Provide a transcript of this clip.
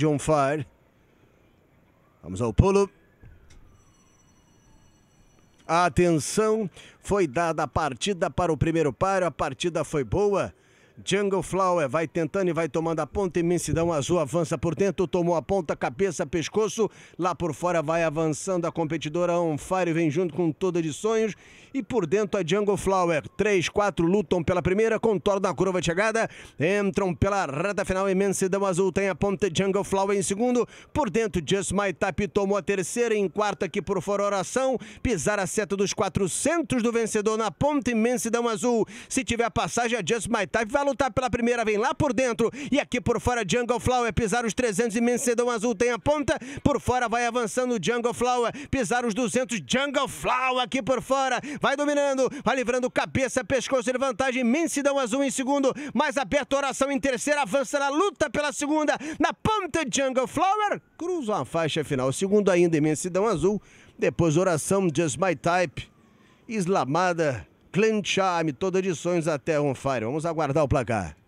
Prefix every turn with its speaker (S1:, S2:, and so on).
S1: de on fire. Vamos ao pulo. A atenção foi dada a partida para o primeiro par. a partida foi boa. Jungle Flower vai tentando e vai tomando a ponta, imensidão azul avança por dentro, tomou a ponta, cabeça, pescoço, lá por fora vai avançando a competidora On Fire, vem junto com toda de sonhos e por dentro a Jungle Flower. 3, 4 lutam pela primeira, contorno a curva de chegada, entram pela reta final. Imensidão Azul tem a ponta Jungle Flower em segundo, por dentro Just My Tap tomou a terceira, em quarto aqui por fora oração, pisar a seta dos 400 do vencedor na ponta Imensidão Azul. Se tiver passagem, a Just My Tap vai lutar pela primeira, vem lá por dentro e aqui por fora Jungle Flower, pisar os 300 Imensidão Azul tem a ponta, por fora vai avançando Jungle Flower, pisar os 200 Jungle Flower aqui por fora, vai dominando, vai livrando cabeça, pescoço de vantagem, imensidão azul em segundo, mais aberto oração em terceira, avança na luta pela segunda, na ponta Jungle Flower, cruza a faixa final, segundo ainda imensidão azul, depois oração Just My Type, Islamada, Clan toda de sonhos até On Fire, vamos aguardar o placar.